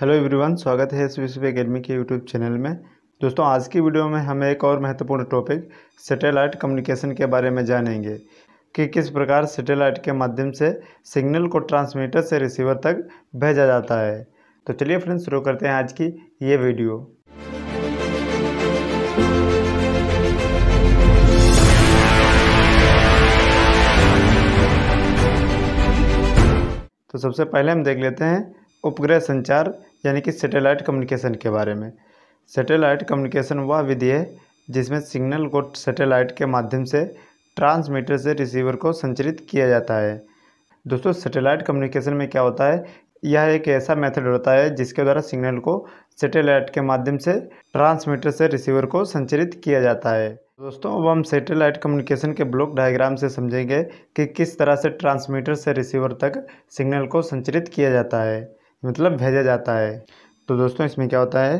hello everyone स्वागत है S विश्व अकेडमी के यूट्यूब चैनल में दोस्तों आज की वीडियो में हम एक और महत्वपूर्ण टॉपिक सैटेलाइट कम्युनिकेशन के बारे में जानेंगे कि किस प्रकार सैटेलाइट के माध्यम से सिग्नल को ट्रांसमीटर से रिसीवर तक भेजा जाता है तो चलिए फ्रेंड्स शुरू करते हैं आज की ये वीडियो तो सबसे पहले हम देख लेते हैं उपग्रह संचार यानी कि सैटेलाइट कम्युनिकेशन के बारे में सैटेलाइट कम्युनिकेशन वह विधि है जिसमें सिग्नल को सैटेलाइट के माध्यम से ट्रांसमीटर से रिसीवर को संचरित किया जाता है दोस्तों सैटेलाइट कम्युनिकेशन में क्या होता है यह एक ऐसा मेथड होता है जिसके द्वारा सिग्नल को सैटेलाइट के माध्यम से ट्रांसमीटर से रिसीवर को संचरित किया जाता है दोस्तों अब हम सैटेलाइट कम्युनिकेशन के ब्लॉक डायग्राम से समझेंगे कि किस तरह से ट्रांसमीटर से रिसीवर तक सिग्नल को संचरित किया जाता है मतलब भेजा जाता है तो दोस्तों इसमें क्या होता है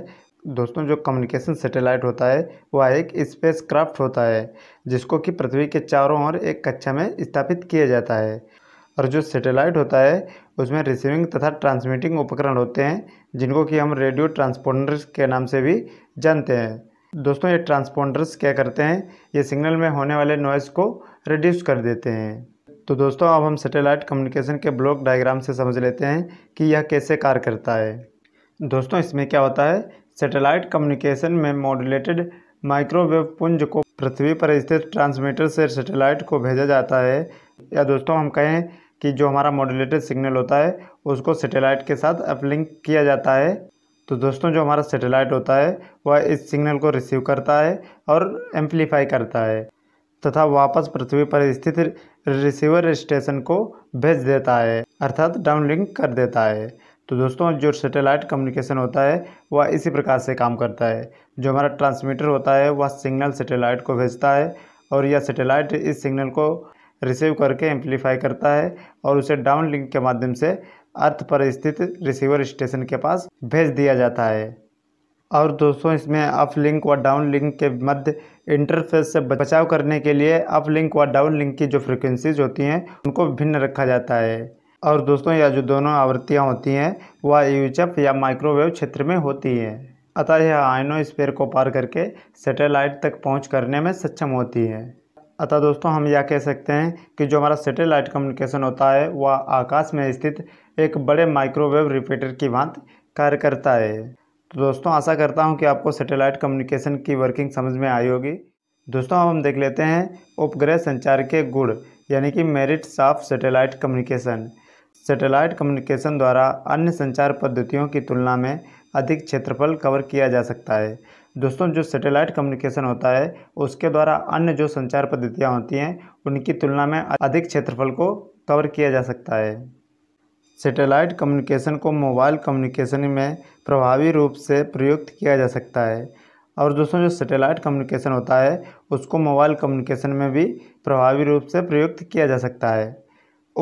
दोस्तों जो कम्युनिकेशन सैटेलाइट होता है वह एक स्पेस क्राफ्ट होता है जिसको कि पृथ्वी के चारों ओर एक कक्षा में स्थापित किया जाता है और जो सैटेलाइट होता है उसमें रिसीविंग तथा ट्रांसमिटिंग उपकरण होते हैं जिनको कि हम रेडियो ट्रांसपोंडर्स के नाम से भी जानते हैं दोस्तों ये ट्रांसपोंडर्स क्या करते हैं ये सिग्नल में होने वाले नॉइज़ को रिड्यूस कर देते हैं तो दोस्तों अब हम सैटेलाइट कम्युनिकेशन के ब्लॉक डायग्राम से समझ लेते हैं कि यह कैसे कार्य करता है दोस्तों इसमें क्या होता है सैटेलाइट कम्युनिकेशन में मॉड्यूलेटेड माइक्रोवेव पुंज को पृथ्वी पर स्थित ट्रांसमीटर से सैटेलाइट को भेजा जाता है या दोस्तों हम कहें कि जो हमारा मॉड्यूलेटेड सिग्नल होता है उसको सैटेलाइट के साथ अपलिंक किया जाता है तो दोस्तों जो हमारा सैटेलाइट होता है वह इस सिग्नल को रिसीव करता है और एम्प्लीफाई करता है तथा वापस पृथ्वी पर स्थित रिसीवर स्टेशन को भेज देता है अर्थात डाउनलिंक कर देता है तो दोस्तों जो सैटेलाइट कम्युनिकेशन होता है वह इसी प्रकार से काम करता है जो हमारा ट्रांसमीटर होता है वह सिग्नल सैटेलाइट को भेजता है और यह सैटेलाइट इस सिग्नल को रिसीव करके एम्पलीफाई करता है और उसे डाउनलिंक के माध्यम से अर्थ पर स्थित रिसीवर स्टेशन के पास भेज दिया जाता है और दोस्तों इसमें अप लिंक व डाउन लिंक के मध्य इंटरफेस से बचाव करने के लिए अप लिंक व डाउन लिंक की जो फ्रिक्वेंसीज होती हैं उनको भिन्न रखा जाता है और दोस्तों यह जो दोनों आवृत्तियाँ होती हैं वह यूचप या माइक्रोवेव क्षेत्र में होती हैं अतः यह आइनो स्पेयर को पार करके सेटेलाइट तक पहुँच करने में सक्षम होती है अतः दोस्तों हम यह कह सकते हैं कि जो हमारा सेटेलाइट कम्युनिकेशन होता है वह आकाश में स्थित एक बड़े माइक्रोवेव रिपीटर की भांति कार्य करता है तो दोस्तों आशा करता हूँ कि आपको सैटेलाइट कम्युनिकेशन की वर्किंग समझ में आई होगी दोस्तों अब हम देख लेते हैं उपग्रह संचार के गुण यानी कि merits of satellite communication satellite communication द्वारा अन्य संचार पद्धतियों की तुलना में अधिक क्षेत्रफल कवर किया जा सकता है दोस्तों जो सैटेलाइट कम्युनिकेशन होता है उसके द्वारा अन्य जो संचार पद्धतियाँ होती हैं उनकी तुलना में अधिक क्षेत्रफल को कवर किया जा सकता है सेटेलाइट कम्युनिकेशन को मोबाइल कम्युनिकेशन में प्रभावी रूप से प्रयुक्त किया जा सकता है और दोस्तों जो सेटेलाइट कम्युनिकेशन होता है उसको मोबाइल कम्युनिकेशन में भी प्रभावी रूप से प्रयुक्त किया जा सकता है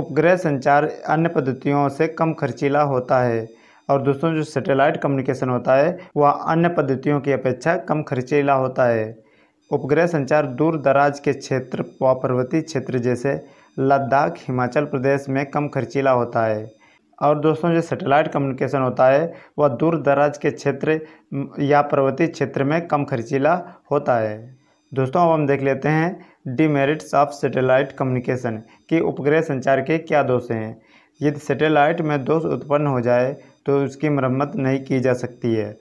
उपग्रह संचार अन्य पद्धतियों से कम खर्चीला होता है और दोस्तों जो सैटेलाइट कम्युनिकेशन होता है वह अन्य पद्धतियों की अपेक्षा कम खर्चीला होता है उपग्रह संचार दूर दराज के क्षेत्र व पर्वतीय क्षेत्र जैसे लद्दाख हिमाचल प्रदेश में कम खर्चीला होता है और दोस्तों जो सैटेलाइट कम्युनिकेशन होता है वह दूर दराज के क्षेत्र या पर्वतीय क्षेत्र में कम खर्चीला होता है दोस्तों अब हम देख लेते हैं डिमेरिट्स ऑफ सैटेलाइट कम्युनिकेशन कि उपग्रह संचार के क्या दोष हैं यदि सैटेलाइट में दोष उत्पन्न हो जाए तो उसकी मरम्मत नहीं की जा सकती है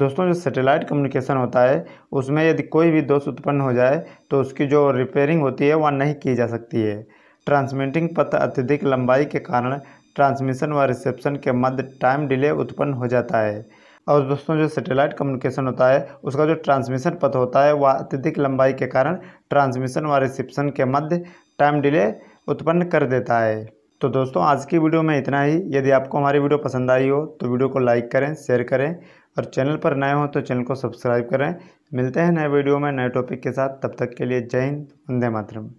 दोस्तों जो सैटेलाइट कम्युनिकेशन होता है उसमें यदि कोई भी दोष उत्पन्न हो जाए तो उसकी जो रिपेयरिंग होती है वह नहीं की जा सकती है ट्रांसमिटिंग पथ अत्यधिक लंबाई के कारण ट्रांसमिशन व रिसेप्शन के मध्य टाइम डिले उत्पन्न हो जाता है और दोस्तों जो सैटेलाइट कम्युनिकेशन होता है उसका जो ट्रांसमिशन पथ होता है वह अत्यधिक लंबाई के कारण ट्रांसमिशन व रिसेप्शन के मध्य टाइम डिले उत्पन्न कर देता है तो दोस्तों आज की वीडियो में इतना ही यदि आपको हमारी वीडियो पसंद आई हो तो वीडियो को लाइक करें शेयर करें और चैनल पर नए हों तो चैनल को सब्सक्राइब करें मिलते हैं नए वीडियो में नए टॉपिक के साथ तब तक के लिए जय हिंद वंदे मातरम